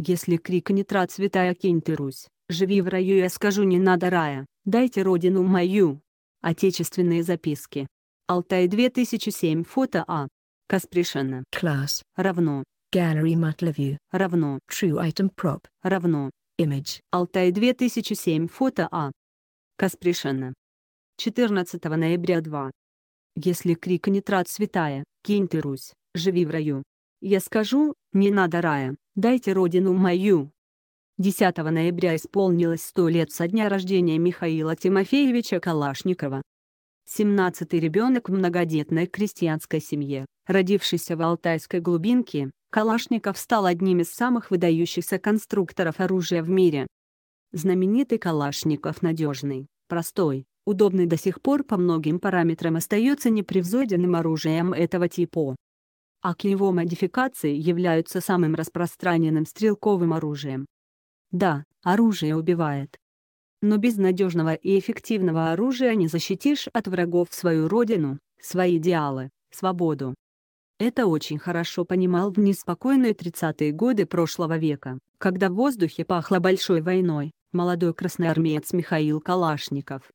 Если крикнет рад святая кинь Русь, живи в раю я скажу не надо рая, дайте родину мою. Отечественные записки. Алтай 2007 фото А. Каспришина. Класс. Равно. Gallery Matleview. Равно. True item prop. Равно. Image. Алтай 2007 фото А. Каспришина. 14 ноября 2. Если крикнет рад святая, кинь ты Русь, живи в раю, я скажу, не надо рая, дайте родину мою. 10 ноября исполнилось 100 лет со дня рождения Михаила Тимофеевича Калашникова. 17-й ребенок в многодетной крестьянской семье, родившийся в Алтайской глубинке, Калашников стал одним из самых выдающихся конструкторов оружия в мире. Знаменитый Калашников надежный, простой, удобный до сих пор по многим параметрам остается непревзойденным оружием этого типа а к его модификации являются самым распространенным стрелковым оружием. Да, оружие убивает. Но без надежного и эффективного оружия не защитишь от врагов свою родину, свои идеалы, свободу. Это очень хорошо понимал в неспокойные 30-е годы прошлого века, когда в воздухе пахло большой войной, молодой красноармеец Михаил Калашников.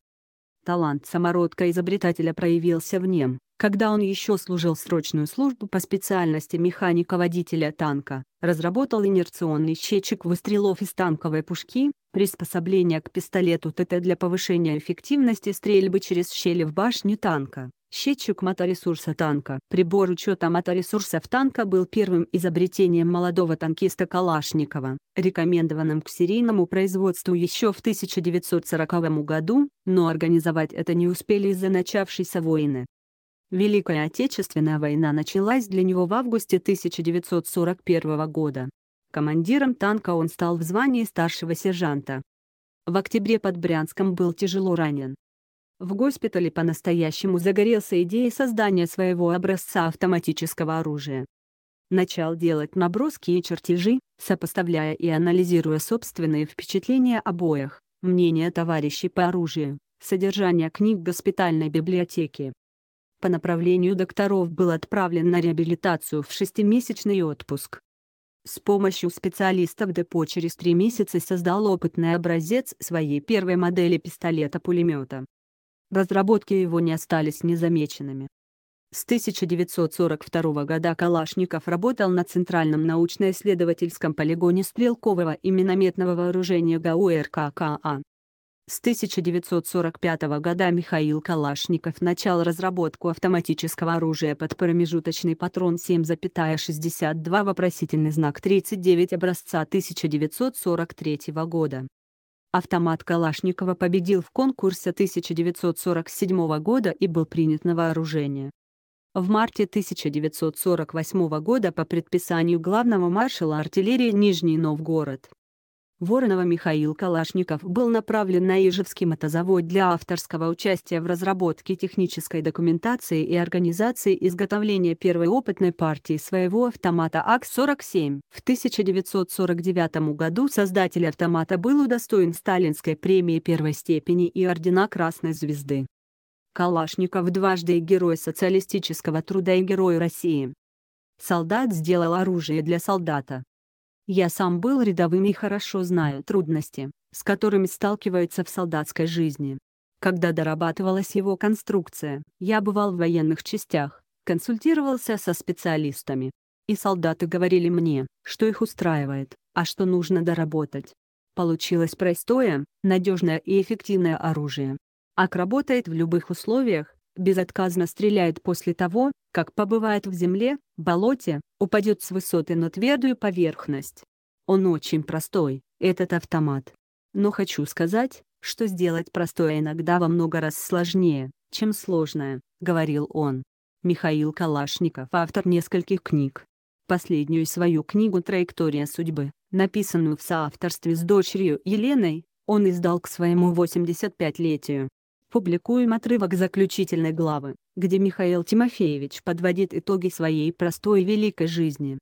Талант самородка-изобретателя проявился в нем когда он еще служил срочную службу по специальности механика-водителя танка, разработал инерционный счетчик выстрелов из танковой пушки, приспособление к пистолету ТТ для повышения эффективности стрельбы через щели в башню танка. Счетчик моторесурса танка. Прибор учета моторесурсов танка был первым изобретением молодого танкиста Калашникова, рекомендованным к серийному производству еще в 1940 году, но организовать это не успели из-за начавшейся войны. Великая Отечественная война началась для него в августе 1941 года. Командиром танка он стал в звании старшего сержанта. В октябре под Брянском был тяжело ранен. В госпитале по-настоящему загорелся идеей создания своего образца автоматического оружия. Начал делать наброски и чертежи, сопоставляя и анализируя собственные впечатления обоих, мнения товарищей по оружию, содержание книг госпитальной библиотеки по направлению докторов был отправлен на реабилитацию в шестимесячный отпуск. С помощью специалистов депо через три месяца создал опытный образец своей первой модели пистолета-пулемета. Разработки его не остались незамеченными. С 1942 года Калашников работал на Центральном научно-исследовательском полигоне стрелкового и минометного вооружения ГАУ РККА. С 1945 года Михаил Калашников начал разработку автоматического оружия под промежуточный патрон 7,62 вопросительный знак 39 образца 1943 года. Автомат Калашникова победил в конкурсе 1947 года и был принят на вооружение. В марте 1948 года по предписанию главного маршала артиллерии Нижний Новгород Воронова Михаил Калашников был направлен на Ижевский мотозавод для авторского участия в разработке технической документации и организации изготовления первой опытной партии своего автомата АК-47. В 1949 году создатель автомата был удостоен Сталинской премии первой степени и Ордена Красной Звезды. Калашников дважды Герой социалистического труда и Герой России. Солдат сделал оружие для солдата. Я сам был рядовым и хорошо знаю трудности, с которыми сталкиваются в солдатской жизни. Когда дорабатывалась его конструкция, я бывал в военных частях, консультировался со специалистами. И солдаты говорили мне, что их устраивает, а что нужно доработать. Получилось простое, надежное и эффективное оружие. Ак работает в любых условиях, безотказно стреляет после того, как побывает в земле, болоте, упадет с высоты на твердую поверхность. Он очень простой, этот автомат. Но хочу сказать, что сделать простое иногда во много раз сложнее, чем сложное, говорил он. Михаил Калашников автор нескольких книг. Последнюю свою книгу «Траектория судьбы», написанную в соавторстве с дочерью Еленой, он издал к своему 85-летию публикуем отрывок заключительной главы, где Михаил Тимофеевич подводит итоги своей простой и великой жизни.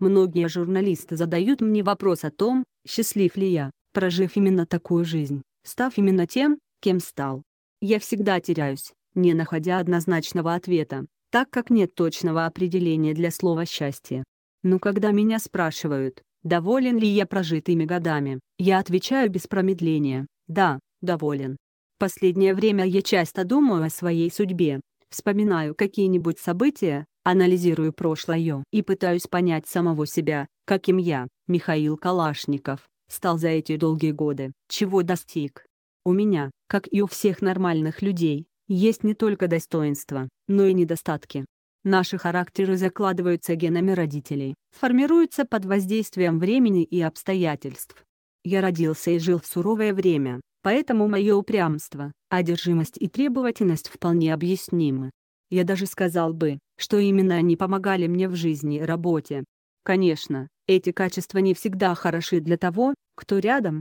Многие журналисты задают мне вопрос о том, счастлив ли я, прожив именно такую жизнь, став именно тем, кем стал. Я всегда теряюсь, не находя однозначного ответа, так как нет точного определения для слова «счастье». Но когда меня спрашивают, доволен ли я прожитыми годами, я отвечаю без промедления, да, доволен. Последнее время я часто думаю о своей судьбе, вспоминаю какие-нибудь события, анализирую прошлое и пытаюсь понять самого себя, каким я, Михаил Калашников, стал за эти долгие годы, чего достиг. У меня, как и у всех нормальных людей, есть не только достоинства, но и недостатки. Наши характеры закладываются генами родителей, формируются под воздействием времени и обстоятельств. Я родился и жил в суровое время, Поэтому мое упрямство, одержимость и требовательность вполне объяснимы. Я даже сказал бы, что именно они помогали мне в жизни и работе. Конечно, эти качества не всегда хороши для того, кто рядом.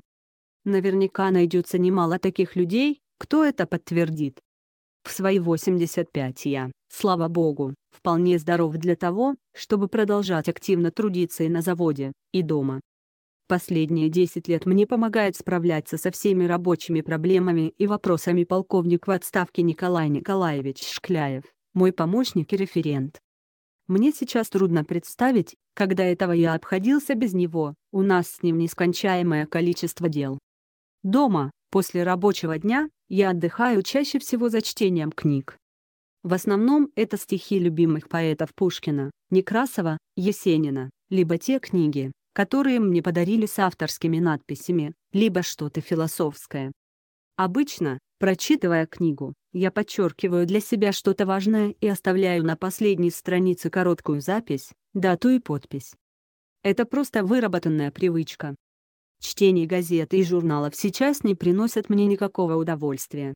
Наверняка найдется немало таких людей, кто это подтвердит. В свои 85 я, слава богу, вполне здоров для того, чтобы продолжать активно трудиться и на заводе, и дома. Последние 10 лет мне помогает справляться со всеми рабочими проблемами и вопросами полковник в отставке Николай Николаевич Шкляев, мой помощник и референт. Мне сейчас трудно представить, когда этого я обходился без него, у нас с ним нескончаемое количество дел. Дома, после рабочего дня, я отдыхаю чаще всего за чтением книг. В основном это стихи любимых поэтов Пушкина, Некрасова, Есенина, либо те книги, которые мне подарили с авторскими надписями, либо что-то философское. Обычно, прочитывая книгу, я подчеркиваю для себя что-то важное и оставляю на последней странице короткую запись, дату и подпись. Это просто выработанная привычка. Чтение газет и журналов сейчас не приносят мне никакого удовольствия.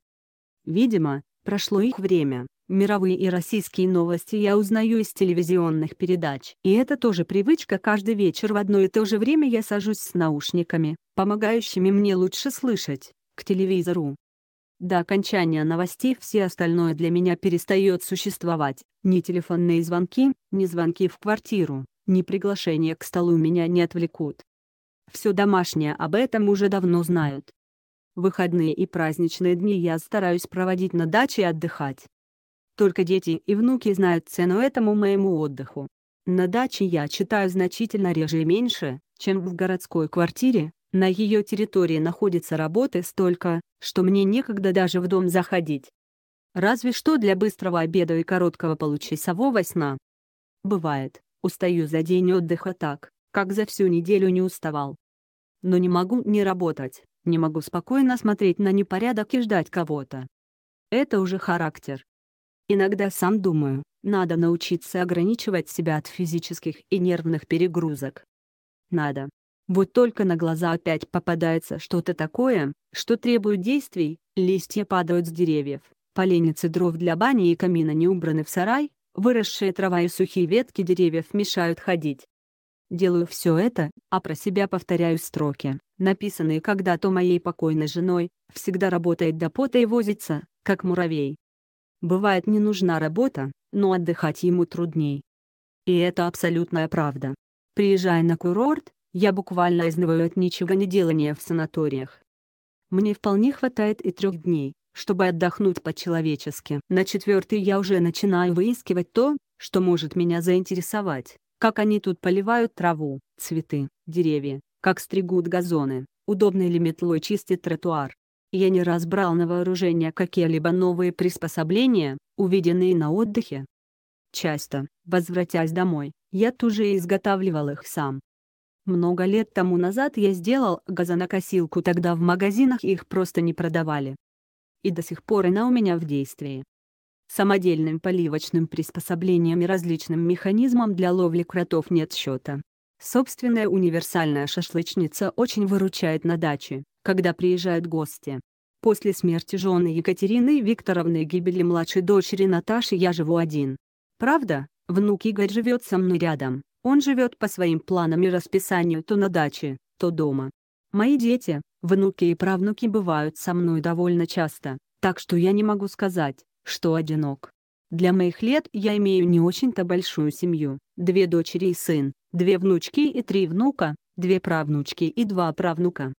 Видимо, прошло их время, мировые и российские новости я узнаю из телевизионных передач. И это тоже привычка каждый вечер в одно и то же время я сажусь с наушниками, помогающими мне лучше слышать, к телевизору. До окончания новостей все остальное для меня перестает существовать. Ни телефонные звонки, ни звонки в квартиру, ни приглашения к столу меня не отвлекут. Все домашнее об этом уже давно знают. Выходные и праздничные дни я стараюсь проводить на даче и отдыхать. Только дети и внуки знают цену этому моему отдыху. На даче я читаю значительно реже и меньше, чем в городской квартире, на ее территории находится работы столько, что мне некогда даже в дом заходить. Разве что для быстрого обеда и короткого получасового сна. Бывает, устаю за день отдыха так, как за всю неделю не уставал. Но не могу не работать, не могу спокойно смотреть на непорядок и ждать кого-то. Это уже характер. Иногда сам думаю, надо научиться ограничивать себя от физических и нервных перегрузок. Надо. Вот только на глаза опять попадается что-то такое, что требует действий, листья падают с деревьев, поленницы дров для бани и камина не убраны в сарай, выросшая трава и сухие ветки деревьев мешают ходить. Делаю все это, а про себя повторяю строки, написанные когда-то моей покойной женой, всегда работает до пота и возится, как муравей. Бывает не нужна работа, но отдыхать ему трудней. И это абсолютная правда. Приезжая на курорт, я буквально изнываю от ничего не делания в санаториях. Мне вполне хватает и трех дней, чтобы отдохнуть по-человечески. На четвертый я уже начинаю выискивать то, что может меня заинтересовать, как они тут поливают траву, цветы, деревья, как стригут газоны, удобно ли метлой чистят тротуар. Я не раз брал на вооружение какие-либо новые приспособления, увиденные на отдыхе. Часто, возвратясь домой, я тут же изготавливал их сам. Много лет тому назад я сделал газонокосилку, тогда в магазинах их просто не продавали. И до сих пор она у меня в действии. Самодельным поливочным приспособлением и различным механизмом для ловли кротов нет счета. Собственная универсальная шашлычница очень выручает на даче когда приезжают гости. После смерти жены Екатерины Викторовны и гибели младшей дочери Наташи я живу один. Правда, внук Игорь живет со мной рядом, он живет по своим планам и расписанию то на даче, то дома. Мои дети, внуки и правнуки бывают со мной довольно часто, так что я не могу сказать, что одинок. Для моих лет я имею не очень-то большую семью, две дочери и сын, две внучки и три внука, две правнучки и два правнука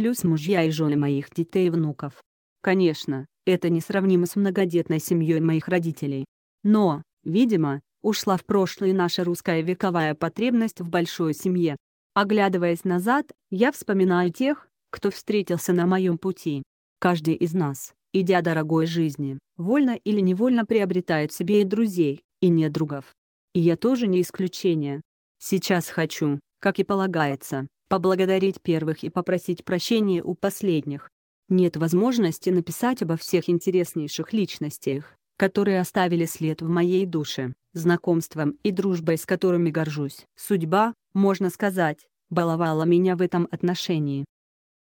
плюс мужья и жены моих детей и внуков. Конечно, это несравнимо с многодетной семьей моих родителей. Но, видимо, ушла в прошлое наша русская вековая потребность в большой семье. Оглядываясь назад, я вспоминаю тех, кто встретился на моем пути. Каждый из нас, идя дорогой жизни, вольно или невольно приобретает себе и друзей, и недругов. И я тоже не исключение. Сейчас хочу, как и полагается, поблагодарить первых и попросить прощения у последних. Нет возможности написать обо всех интереснейших личностях, которые оставили след в моей душе, знакомством и дружбой, с которыми горжусь. Судьба, можно сказать, баловала меня в этом отношении.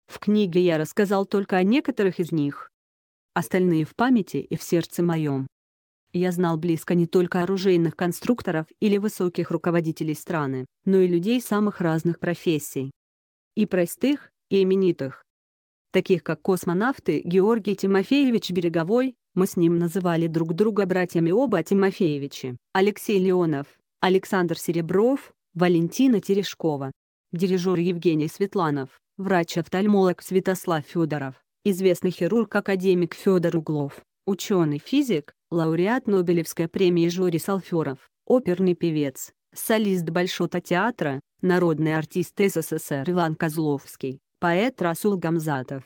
В книге я рассказал только о некоторых из них. Остальные в памяти и в сердце моем. Я знал близко не только оружейных конструкторов или высоких руководителей страны, но и людей самых разных профессий и простых, и именитых. Таких как космонавты Георгий Тимофеевич Береговой, мы с ним называли друг друга братьями оба Тимофеевичи, Алексей Леонов, Александр Серебров, Валентина Терешкова, дирижер Евгений Светланов, врач-офтальмолог Святослав Федоров, известный хирург-академик Федор Углов, ученый-физик, лауреат Нобелевской премии Жори Салферов, оперный певец, солист Большого театра, народный артист СССР Иван Козловский, поэт Расул Гамзатов.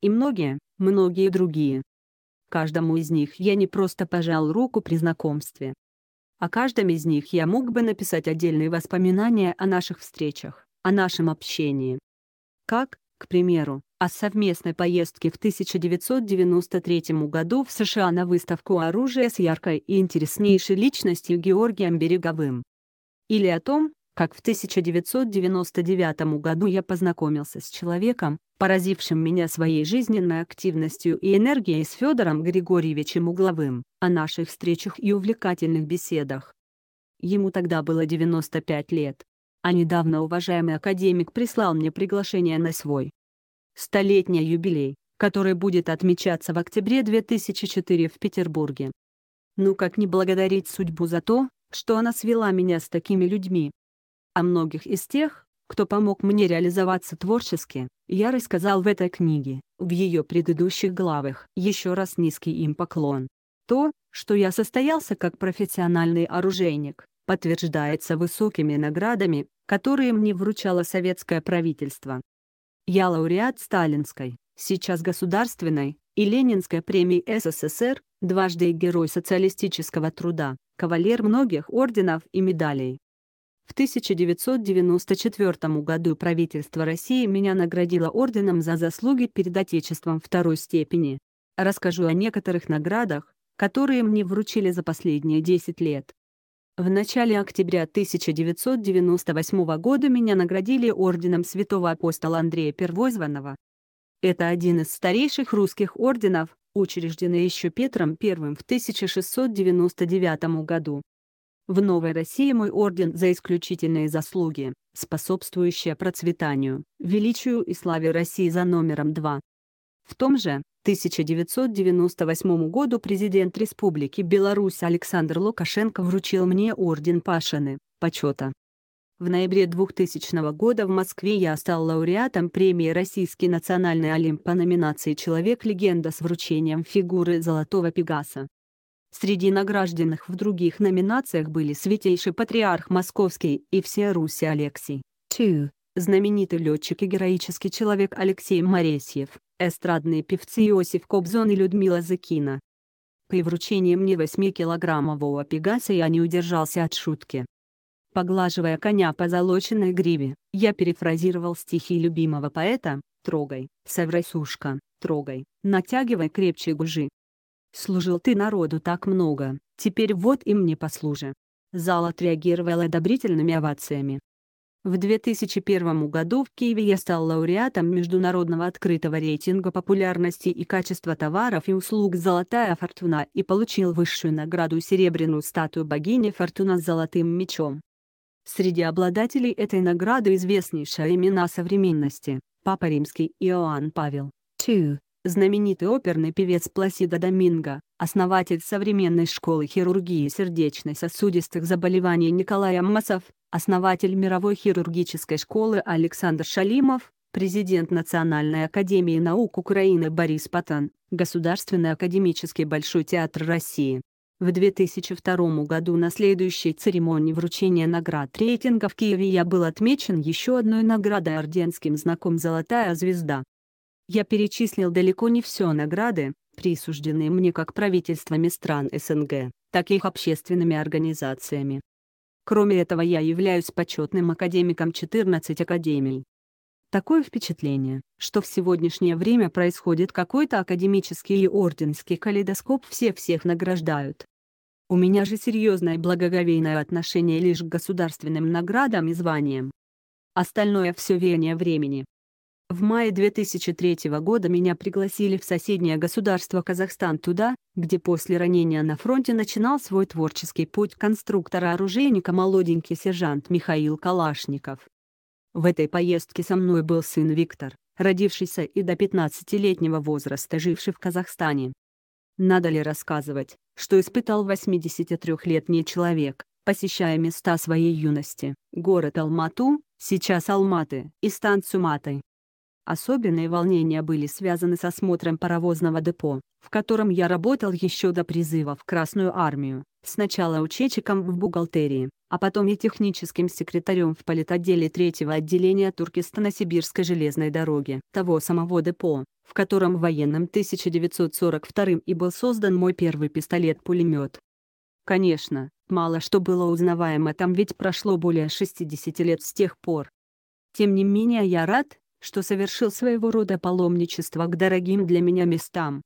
И многие, многие другие. Каждому из них я не просто пожал руку при знакомстве. О а каждом из них я мог бы написать отдельные воспоминания о наших встречах, о нашем общении. Как, к примеру, о совместной поездке в 1993 году в США на выставку оружия с яркой и интереснейшей личностью Георгием Береговым. Или о том, как в 1999 году я познакомился с человеком, поразившим меня своей жизненной активностью и энергией с Федором Григорьевичем Угловым, о наших встречах и увлекательных беседах. Ему тогда было 95 лет. А недавно уважаемый академик прислал мне приглашение на свой столетний юбилей, который будет отмечаться в октябре 2004 в Петербурге. Ну как не благодарить судьбу за то, что она свела меня с такими людьми. О многих из тех, кто помог мне реализоваться творчески, я рассказал в этой книге, в ее предыдущих главах. Еще раз низкий им поклон. То, что я состоялся как профессиональный оружейник, подтверждается высокими наградами, которые мне вручало советское правительство. Я лауреат Сталинской, сейчас государственной, и Ленинской премии СССР, дважды Герой социалистического труда, кавалер многих орденов и медалей. В 1994 году правительство России меня наградило орденом за заслуги перед Отечеством второй степени. Расскажу о некоторых наградах, которые мне вручили за последние 10 лет. В начале октября 1998 года меня наградили орденом святого апостола Андрея Первозванного. Это один из старейших русских орденов, учрежденный еще Петром I в 1699 году. В Новой России мой орден за исключительные заслуги, способствующие процветанию, величию и славе России за номером 2. В том же 1998 году президент Республики Беларусь Александр Лукашенко вручил мне орден Пашины, почета. В ноябре 2000 года в Москве я стал лауреатом премии «Российский национальный олимп» по номинации «Человек-легенда» с вручением фигуры «Золотого Пегаса». Среди награжденных в других номинациях были святейший патриарх Московский и Всеруси Алексий Чу, знаменитый летчик и героический человек Алексей Моресьев, эстрадные певцы Иосиф Кобзон и Людмила Закина. При вручении мне 8-килограммового пегаса я не удержался от шутки. Поглаживая коня по золоченной гриве, я перефразировал стихи любимого поэта «Трогай, соврасушка, трогай, натягивай крепче гужи, Служил ты народу так много, теперь вот и мне послужи. Зал отреагировал одобрительными овациями. В 2001 году в Киеве я стал лауреатом международного открытого рейтинга популярности и качества товаров и услуг «Золотая фортуна» и получил высшую награду серебряную статую богини Фортуна с золотым мечом. Среди обладателей этой награды известнейшие имена современности – Папа Римский и Иоанн Павел. 2 знаменитый оперный певец Пласида Доминго, основатель современной школы хирургии сердечно-сосудистых заболеваний Николай Аммасов, основатель мировой хирургической школы Александр Шалимов, президент Национальной академии наук Украины Борис Патан, Государственный академический Большой театр России. В 2002 году на следующей церемонии вручения наград рейтинга в Киеве я был отмечен еще одной наградой орденским знаком «Золотая звезда». Я перечислил далеко не все награды, присужденные мне как правительствами стран СНГ, так и их общественными организациями. Кроме этого я являюсь почетным академиком 14 академий. Такое впечатление, что в сегодняшнее время происходит какой-то академический и орденский калейдоскоп все всех награждают. У меня же серьезное благоговейное отношение лишь к государственным наградам и званиям. Остальное все веяние времени. В мае 2003 года меня пригласили в соседнее государство Казахстан туда, где после ранения на фронте начинал свой творческий путь конструктора-оружейника молоденький сержант Михаил Калашников. В этой поездке со мной был сын Виктор, родившийся и до 15-летнего возраста живший в Казахстане. Надо ли рассказывать, что испытал 83-летний человек, посещая места своей юности, город Алмату, сейчас Алматы, и станцию Матай? Особенные волнения были связаны с осмотром паровозного депо, в котором я работал еще до призыва в Красную армию, сначала учетчиком в бухгалтерии, а потом и техническим секретарем в политотделе третьего отделения Туркестано-Сибирской железной дороги, того самого депо, в котором военным 1942 и был создан мой первый пистолет-пулемет. Конечно, мало что было узнаваемо там ведь прошло более 60 лет с тех пор. Тем не менее я рад, что совершил своего рода паломничество к дорогим для меня местам.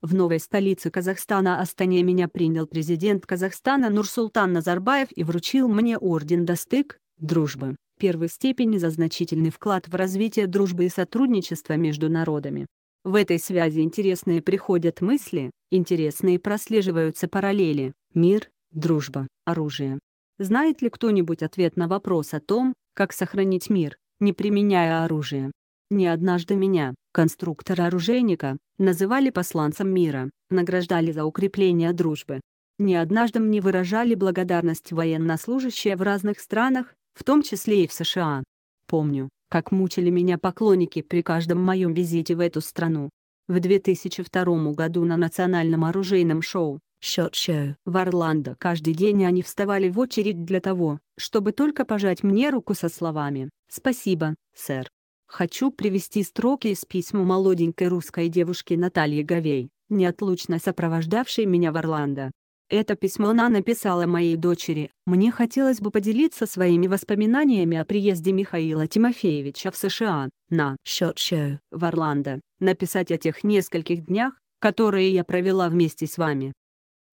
В новой столице Казахстана Астане меня принял президент Казахстана Нурсултан Назарбаев и вручил мне орден «Достык» дружбы первой степени за значительный вклад в развитие дружбы и сотрудничества между народами. В этой связи интересные приходят мысли, интересные прослеживаются параллели – мир, дружба, оружие. Знает ли кто-нибудь ответ на вопрос о том, как сохранить мир? не применяя оружие. Не однажды меня, конструктор оружейника называли посланцем мира, награждали за укрепление дружбы. Не однажды мне выражали благодарность военнослужащие в разных странах, в том числе и в США. Помню, как мучили меня поклонники при каждом моем визите в эту страну. В 2002 году на национальном оружейном шоу Счет Шоу. В Орландо каждый день они вставали в очередь для того, чтобы только пожать мне руку со словами «Спасибо, сэр». Хочу привести строки из письма молоденькой русской девушки Натальи Говей, неотлучно сопровождавшей меня в Орландо. Это письмо она написала моей дочери. Мне хотелось бы поделиться своими воспоминаниями о приезде Михаила Тимофеевича в США, на счет Шоу, в Орландо, написать о тех нескольких днях, которые я провела вместе с вами.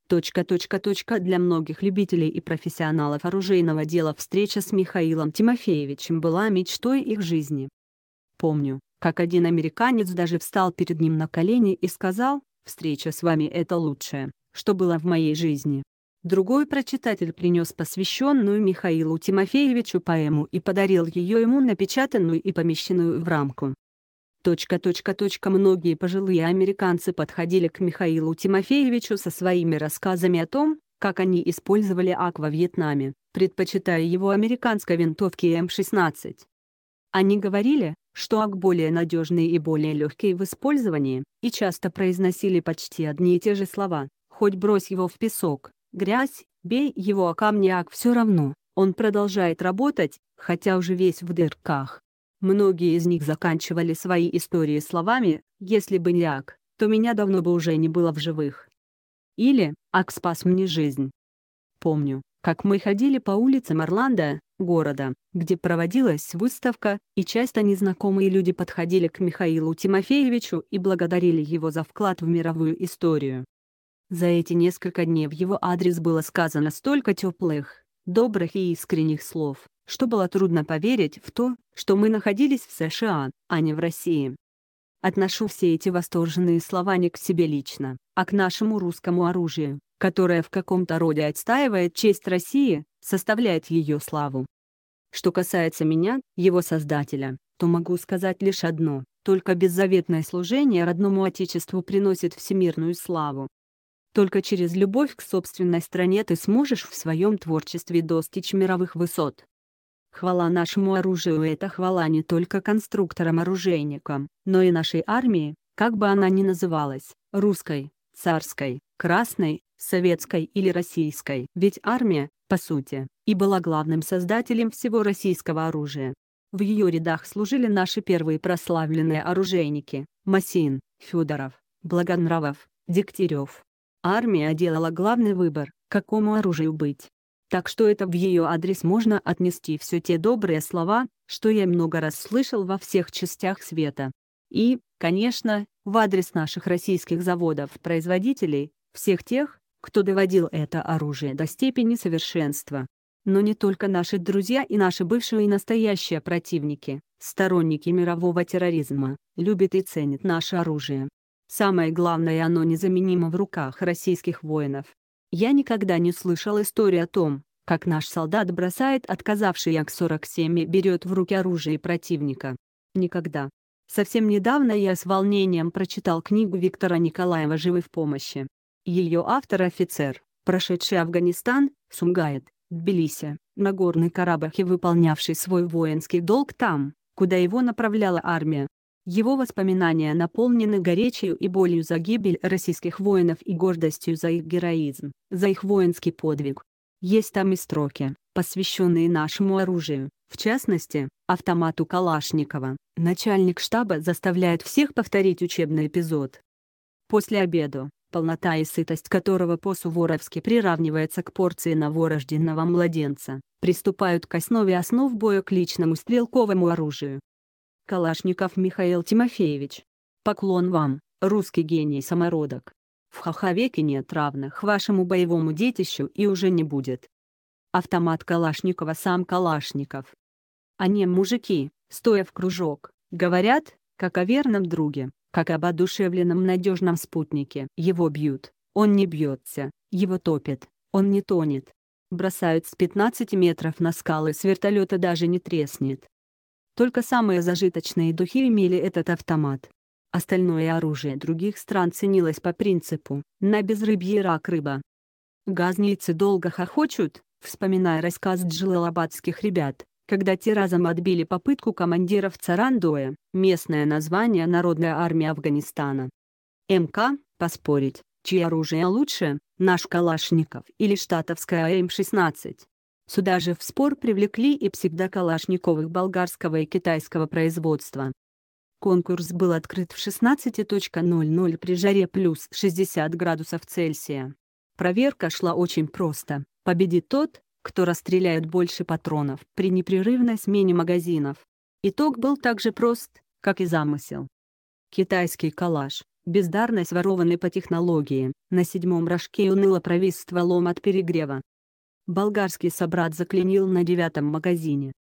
Точка, точка, точка. Для многих любителей и профессионалов оружейного дела встреча с Михаилом Тимофеевичем была мечтой их жизни. Помню, как один американец даже встал перед ним на колени и сказал, «Встреча с вами — это лучшее, что было в моей жизни». Другой прочитатель принес посвященную Михаилу Тимофеевичу поэму и подарил ее ему напечатанную и помещенную в рамку. Точка, точка, точка. Многие пожилые американцы подходили к Михаилу Тимофеевичу со своими рассказами о том, как они использовали АК в Вьетнаме, предпочитая его американской винтовке М-16. Они говорили, что АК более надежный и более легкий в использовании, и часто произносили почти одни и те же слова, хоть брось его в песок, грязь, бей его о а камни АК все равно, он продолжает работать, хотя уже весь в дырках. Многие из них заканчивали свои истории словами «Если бы не Ак, то меня давно бы уже не было в живых». Или «Ак спас мне жизнь». Помню, как мы ходили по улицам Орландо, города, где проводилась выставка, и часто незнакомые люди подходили к Михаилу Тимофеевичу и благодарили его за вклад в мировую историю. За эти несколько дней в его адрес было сказано столько теплых, добрых и искренних слов, что было трудно поверить в то, что мы находились в США, а не в России. Отношу все эти восторженные слова не к себе лично, а к нашему русскому оружию, которое в каком-то роде отстаивает честь России, составляет ее славу. Что касается меня, его создателя, то могу сказать лишь одно, только беззаветное служение родному Отечеству приносит всемирную славу. Только через любовь к собственной стране ты сможешь в своем творчестве достичь мировых высот. Хвала нашему оружию – это хвала не только конструкторам-оружейникам, но и нашей армии, как бы она ни называлась – русской, царской, красной, советской или российской. Ведь армия, по сути, и была главным создателем всего российского оружия. В ее рядах служили наши первые прославленные оружейники – Масин, Федоров, Благонравов, Дегтярев. Армия делала главный выбор, какому оружию быть, так что это в ее адрес можно отнести все те добрые слова, что я много раз слышал во всех частях света. И, конечно, в адрес наших российских заводов-производителей, всех тех, кто доводил это оружие до степени совершенства. Но не только наши друзья и наши бывшие и настоящие противники, сторонники мирового терроризма, любят и ценят наше оружие. Самое главное оно незаменимо в руках российских воинов. Я никогда не слышал истории о том, как наш солдат бросает отказавший Як-47 и берет в руки оружие противника. Никогда. Совсем недавно я с волнением прочитал книгу Виктора Николаева «Живы в помощи». Ее автор-офицер, прошедший Афганистан, Сумгает, Тбилиси, Нагорный Карабах и выполнявший свой воинский долг там, куда его направляла армия. Его воспоминания наполнены горечью и болью за гибель российских воинов и гордостью за их героизм, за их воинский подвиг. Есть там и строки, посвященные нашему оружию, в частности, автомату Калашникова. Начальник штаба заставляет всех повторить учебный эпизод. После обеда, полнота и сытость которого по-суворовски приравнивается к порции новорожденного младенца, приступают к основе основ боя к личному стрелковому оружию. Калашников Михаил Тимофеевич. Поклон вам, русский гений самородок. В хаховеке нет равных вашему боевому детищу и уже не будет. Автомат Калашникова сам Калашников. Они, мужики, стоя в кружок, говорят, как о верном друге, как об одушевленном надежном спутнике. Его бьют, он не бьется, его топит, он не тонет. Бросают с 15 метров на скалы с вертолета даже не треснет. Только самые зажиточные духи имели этот автомат. Остальное оружие других стран ценилось по принципу «на безрыбье рак рыба». Газницы долго хохочут, вспоминая рассказ джилалабадских ребят, когда те разом отбили попытку командиров Царандоя, местное название народная армия Афганистана. МК, поспорить, чье оружие лучше, наш Калашников или штатовская М-16. Сюда же в спор привлекли и Калашниковых болгарского и китайского производства. Конкурс был открыт в 16.00 при жаре плюс 60 градусов Цельсия. Проверка шла очень просто. Победит тот, кто расстреляет больше патронов при непрерывной смене магазинов. Итог был так же прост, как и замысел. Китайский калаш, бездарность ворованный по технологии, на седьмом рожке уныло провис стволом от перегрева болгарский собрат заклинил на девятом магазине.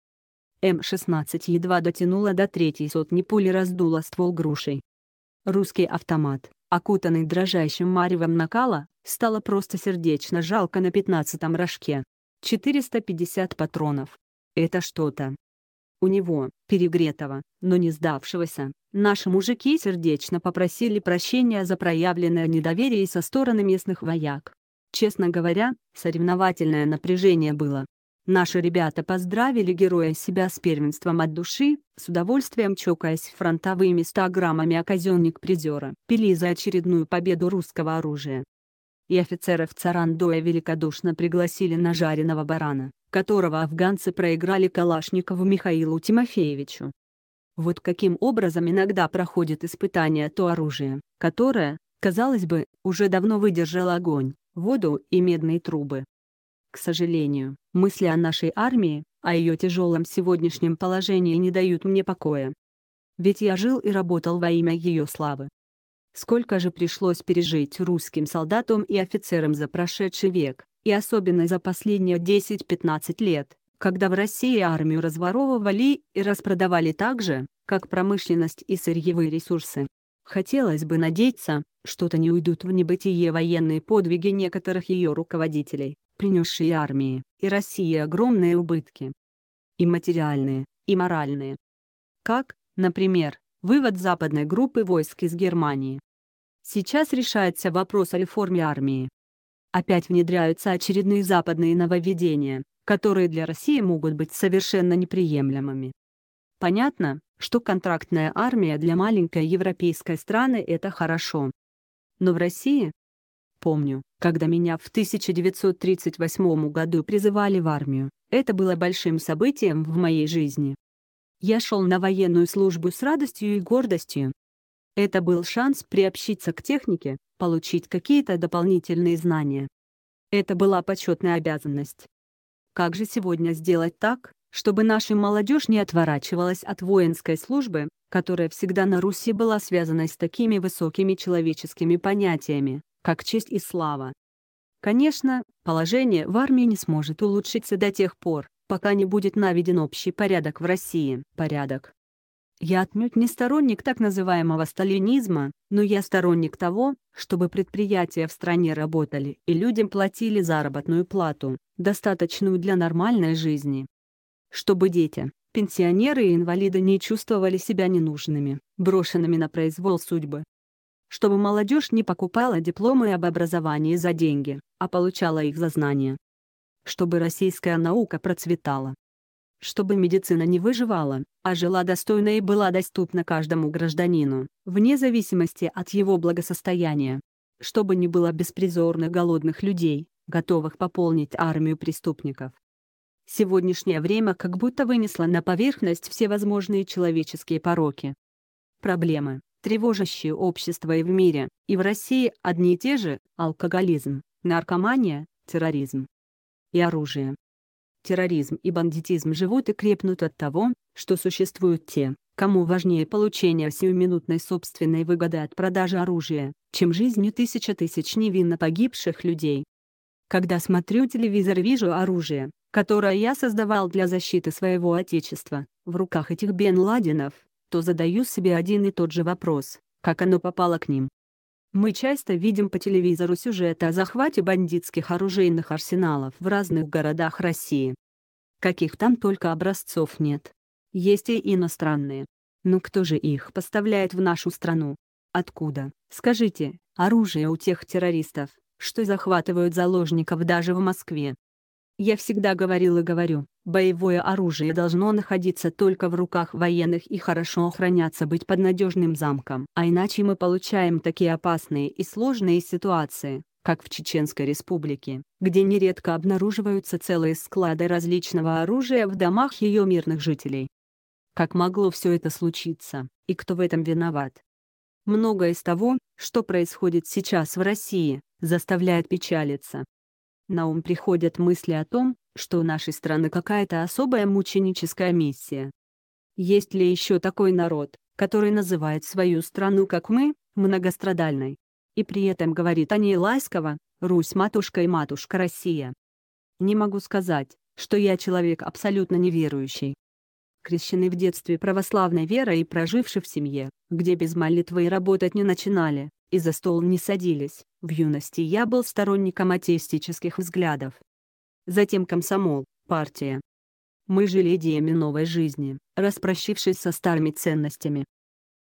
М-16 едва дотянула до третьей сотни пули раздула ствол грушей. Русский автомат, окутанный дрожащим маревом накала, стало просто сердечно жалко на пятнадцатом рожке. 450 патронов. Это что-то. У него, перегретого, но не сдавшегося, наши мужики сердечно попросили прощения за проявленное недоверие со стороны местных вояк. Честно говоря, соревновательное напряжение было. Наши ребята поздравили героя себя с первенством от души, с удовольствием чокаясь фронтовыми 100 граммами оказионник призера, пили за очередную победу русского оружия. И офицеров Царандоя великодушно пригласили на жареного барана, которого афганцы проиграли Калашникову Михаилу Тимофеевичу. Вот каким образом иногда проходит испытание то оружие, которое, казалось бы, уже давно выдержало огонь, воду и медные трубы. К сожалению, мысли о нашей армии, о ее тяжелом сегодняшнем положении не дают мне покоя. Ведь я жил и работал во имя ее славы. Сколько же пришлось пережить русским солдатам и офицерам за прошедший век, и особенно за последние 10-15 лет, когда в России армию разворовывали и распродавали так же, как промышленность и сырьевые ресурсы. Хотелось бы надеяться, что-то не уйдут в небытие военные подвиги некоторых ее руководителей, принесшие армии и России огромные убытки. И материальные, и моральные. Как, например, вывод западной группы войск из Германии. Сейчас решается вопрос о реформе армии. Опять внедряются очередные западные нововведения, которые для России могут быть совершенно неприемлемыми. Понятно, что контрактная армия для маленькой европейской страны это хорошо, но в России... Помню, когда меня в 1938 году призывали в армию, это было большим событием в моей жизни. Я шел на военную службу с радостью и гордостью. Это был шанс приобщиться к технике, получить какие-то дополнительные знания. Это была почетная обязанность. Как же сегодня сделать так, чтобы наша молодежь не отворачивалась от воинской службы, которая всегда на Руси была связана с такими высокими человеческими понятиями, как честь и слава. Конечно, положение в армии не сможет улучшиться до тех пор, пока не будет наведен общий порядок в России. Порядок. Я отнюдь не сторонник так называемого сталинизма, но я сторонник того, чтобы предприятия в стране работали и людям платили заработную плату, достаточную для нормальной жизни чтобы дети, пенсионеры и инвалиды не чувствовали себя ненужными, брошенными на произвол судьбы. Чтобы молодежь не покупала дипломы об образовании за деньги, а получала их за знания. Чтобы российская наука процветала. Чтобы медицина не выживала, а жила достойно и была доступна каждому гражданину, вне зависимости от его благосостояния. Чтобы не было беспризорных голодных людей, готовых пополнить армию преступников. Сегодняшнее время как будто вынесло на поверхность все возможные человеческие пороки. Проблемы, тревожащие общество и в мире, и в России одни и те же – алкоголизм, наркомания, терроризм и оружие. Терроризм и бандитизм живут и крепнут от того, что существуют те, кому важнее получение сиюминутной собственной выгоды от продажи оружия, чем жизнью тысяча тысяч невинно погибших людей. Когда смотрю телевизор и вижу оружие, которое я создавал для защиты своего Отечества, в руках этих Бен Ладенов, то задаю себе один и тот же вопрос, как оно попало к ним. Мы часто видим по телевизору сюжеты о захвате бандитских оружейных арсеналов в разных городах России. Каких там только образцов нет. Есть и иностранные. Но кто же их поставляет в нашу страну? Откуда, скажите, оружие у тех террористов, что захватывают заложников даже в Москве? Я всегда говорил и говорю, боевое оружие должно находиться только в руках военных и хорошо охраняться быть под надежным замком. А иначе мы получаем такие опасные и сложные ситуации, как в Чеченской республике, где нередко обнаруживаются целые склады различного оружия в домах ее мирных жителей. Как могло все это случиться, и кто в этом виноват? Многое из того, что происходит сейчас в России, заставляет печалиться. На ум приходят мысли о том, что у нашей страны какая-то особая мученическая миссия. Есть ли еще такой народ, который называет свою страну, как мы, многострадальной? И при этом говорит о ней ласково, Русь матушка и матушка Россия. Не могу сказать, что я человек абсолютно неверующий. Крещенный в детстве православной верой и проживший в семье, где без молитвы и работать не начинали, и за стол не садились. В юности я был сторонником атеистических взглядов. Затем комсомол, партия. Мы жили идеями новой жизни, распрощившись со старыми ценностями.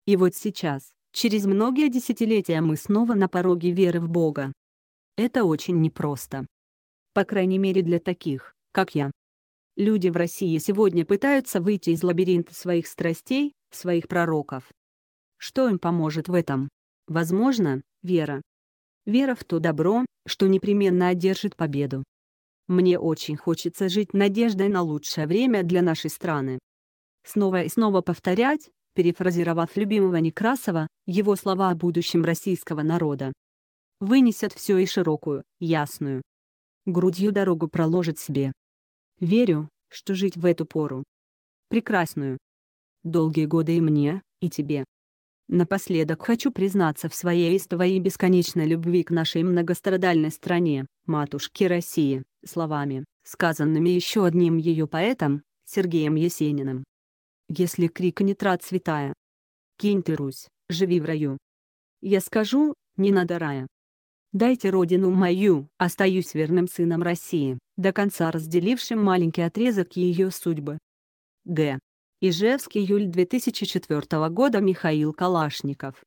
И вот сейчас, через многие десятилетия мы снова на пороге веры в Бога. Это очень непросто. По крайней мере для таких, как я. Люди в России сегодня пытаются выйти из лабиринта своих страстей, своих пророков. Что им поможет в этом? Возможно, вера. Вера в то добро, что непременно одержит победу. Мне очень хочется жить надеждой на лучшее время для нашей страны. Снова и снова повторять, перефразировав любимого Некрасова, его слова о будущем российского народа. Вынесет все и широкую, ясную. Грудью дорогу проложит себе. Верю, что жить в эту пору. Прекрасную. Долгие годы и мне, и тебе. Напоследок хочу признаться в своей и твоей бесконечной любви к нашей многострадальной стране, матушке России, словами, сказанными еще одним ее поэтом, Сергеем Есениным. Если крик не рад святая. Кинь ты, Русь, живи в раю. Я скажу, не надо рая. Дайте родину мою, остаюсь верным сыном России, до конца разделившим маленький отрезок ее судьбы. Г. Ижевский, июль 2004 года Михаил Калашников.